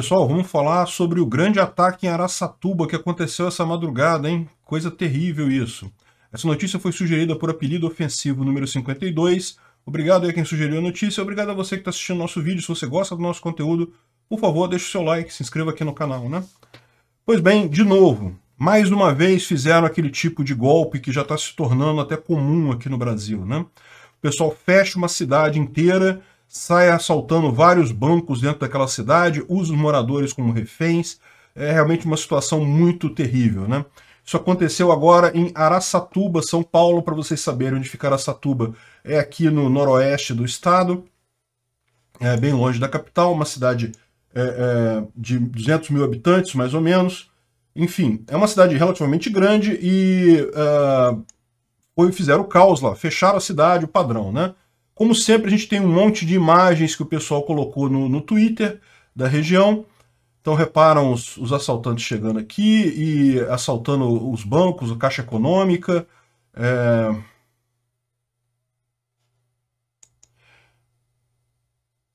Pessoal, vamos falar sobre o grande ataque em Araçatuba que aconteceu essa madrugada, hein? Coisa terrível isso. Essa notícia foi sugerida por apelido ofensivo número 52. Obrigado a quem sugeriu a notícia, obrigado a você que está assistindo nosso vídeo. Se você gosta do nosso conteúdo, por favor, deixe o seu like, se inscreva aqui no canal, né? Pois bem, de novo, mais uma vez fizeram aquele tipo de golpe que já está se tornando até comum aqui no Brasil, né? O pessoal fecha uma cidade inteira sai assaltando vários bancos dentro daquela cidade, usa os moradores como reféns. É realmente uma situação muito terrível, né? Isso aconteceu agora em Araçatuba, São Paulo, para vocês saberem onde fica Araçatuba. É aqui no noroeste do estado, é bem longe da capital, uma cidade é, é, de 200 mil habitantes, mais ou menos. Enfim, é uma cidade relativamente grande e uh, fizeram caos lá, fecharam a cidade, o padrão, né? Como sempre, a gente tem um monte de imagens que o pessoal colocou no, no Twitter da região. Então reparam os, os, assaltantes chegando aqui e assaltando os bancos, a Caixa Econômica. É...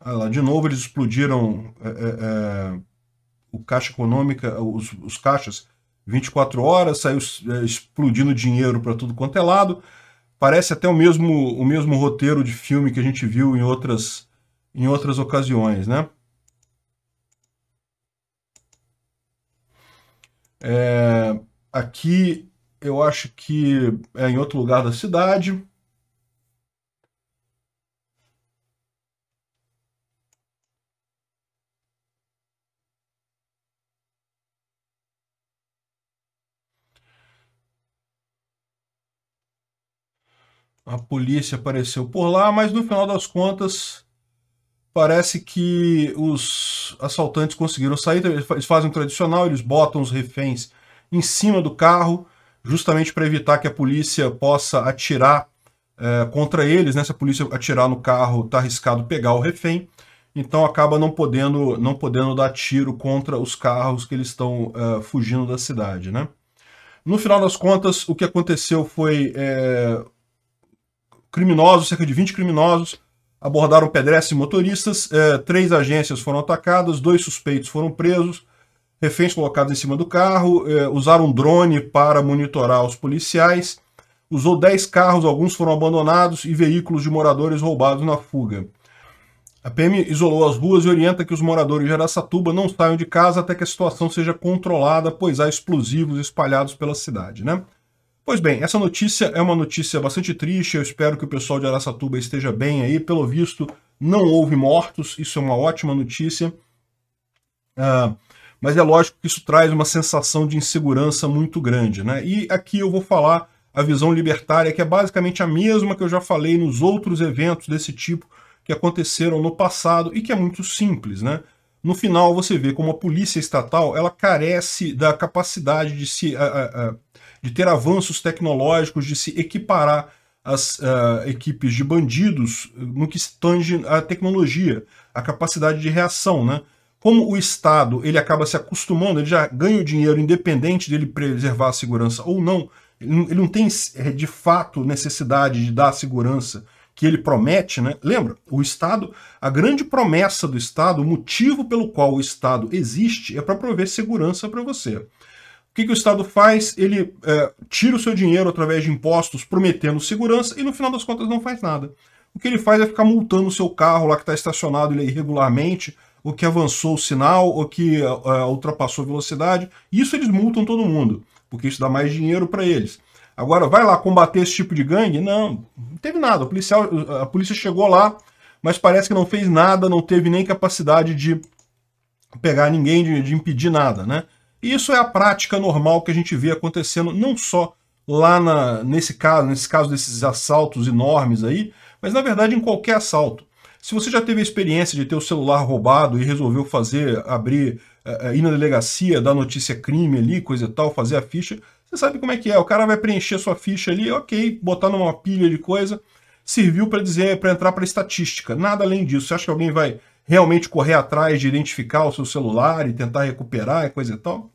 Ah, lá, de novo eles explodiram é, é, é, o Caixa Econômica, os, os caixas 24 horas, saiu é, explodindo dinheiro para tudo quanto é lado. Parece até o mesmo, o mesmo roteiro de filme que a gente viu em outras, em outras ocasiões, né? É, aqui eu acho que é em outro lugar da cidade. a polícia apareceu por lá, mas no final das contas parece que os assaltantes conseguiram sair. Então, eles fazem o tradicional, eles botam os reféns em cima do carro, justamente para evitar que a polícia possa atirar é, contra eles. Né? Se a polícia atirar no carro, está arriscado pegar o refém. Então acaba não podendo, não podendo dar tiro contra os carros que eles estão é, fugindo da cidade, né? No final das contas, o que aconteceu foi é, criminosos, cerca de 20 criminosos, abordaram pedestres e motoristas, é, três agências foram atacadas, dois suspeitos foram presos, reféns colocados em cima do carro, é, usaram um drone para monitorar os policiais, usou 10 carros, alguns foram abandonados e veículos de moradores roubados na fuga. A PM isolou as ruas e orienta que os moradores de Aracatuba não saiam de casa até que a situação seja controlada, pois há explosivos espalhados pela cidade. Né? Pois bem, essa notícia é uma notícia bastante triste. Eu espero que o pessoal de Araçatuba esteja bem aí. Pelo visto, não houve mortos. Isso é uma ótima notícia. Uh, mas é lógico que isso traz uma sensação de insegurança muito grande. Né? E aqui eu vou falar a visão libertária, que é basicamente a mesma que eu já falei nos outros eventos desse tipo que aconteceram no passado e que é muito simples. Né? No final, você vê como a polícia estatal ela carece da capacidade de se. Ah, ah, de ter avanços tecnológicos, de se equiparar as uh, eh, equipes de bandidos eh, no que tange à tecnologia, a capacidade de reação, né? Como o Estado ele acaba se acostumando, ele já ganha o dinheiro independente dele preservar a segurança ou não, ele não tem eh, de fato necessidade de dar a segurança que ele promete, né? Lembra, o Estado, a grande promessa do Estado, o motivo pelo qual o Estado existe é para prover segurança para você. O que, que o Estado faz? Ele é, tira o seu dinheiro através de impostos, prometendo segurança, e no final das contas não faz nada. O que ele faz é ficar multando o seu carro lá que está estacionado irregularmente, ou que avançou o sinal, ou que é, é, ultrapassou a velocidade. Isso eles multam todo mundo, porque isso dá mais dinheiro para eles. Agora, vai lá combater esse tipo de gangue? Não, não teve nada. O policial, a polícia chegou lá, mas parece que não fez nada, não teve nem capacidade de pegar ninguém, de, de impedir nada, né? E isso é a prática normal que a gente vê acontecendo não só lá na, nesse caso, nesse caso desses assaltos enormes aí, mas na verdade em qualquer assalto. Se você já teve a experiência de ter o celular roubado e resolveu fazer, abrir, eh, eh, ir na delegacia, dar notícia crime ali, coisa e tal, fazer a ficha, você sabe como é que é. O cara vai preencher sua ficha ali, ok, botar numa pilha de coisa, serviu para dizer, para entrar para estatística. Nada além disso. Você acha que alguém vai realmente correr atrás de identificar o seu celular e tentar recuperar, coisa e tal?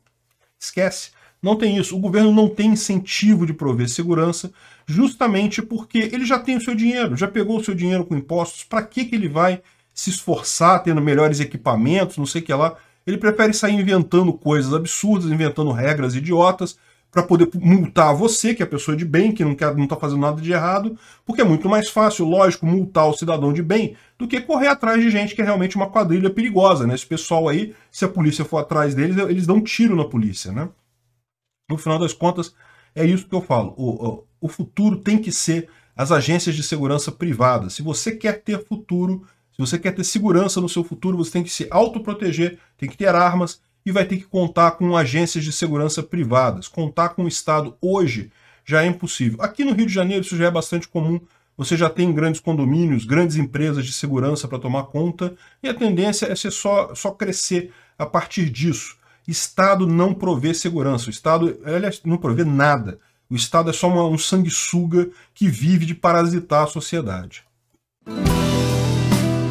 Esquece. Não tem isso. O governo não tem incentivo de prover segurança, justamente porque ele já tem o seu dinheiro, já pegou o seu dinheiro com impostos. Para que, que ele vai se esforçar tendo melhores equipamentos, não sei o que lá? Ele prefere sair inventando coisas absurdas, inventando regras idiotas, para poder multar você, que é a pessoa de bem, que não quer, não está fazendo nada de errado, porque é muito mais fácil, lógico, multar o cidadão de bem do que correr atrás de gente que é realmente uma quadrilha perigosa, né? Esse pessoal aí, se a polícia for atrás deles, eles dão um tiro na polícia, né? No final das contas, é isso que eu falo. O, o, o futuro tem que ser as agências de segurança privadas. Se você quer ter futuro, se você quer ter segurança no seu futuro, você tem que se autoproteger, tem que ter armas, e vai ter que contar com agências de segurança privadas. Contar com o Estado hoje já é impossível. Aqui no Rio de Janeiro isso já é bastante comum. Você já tem grandes condomínios, grandes empresas de segurança para tomar conta, e a tendência é ser só, só crescer a partir disso. Estado não provê segurança, o Estado aliás, não provê nada. O Estado é só uma, um sanguessuga que vive de parasitar a sociedade.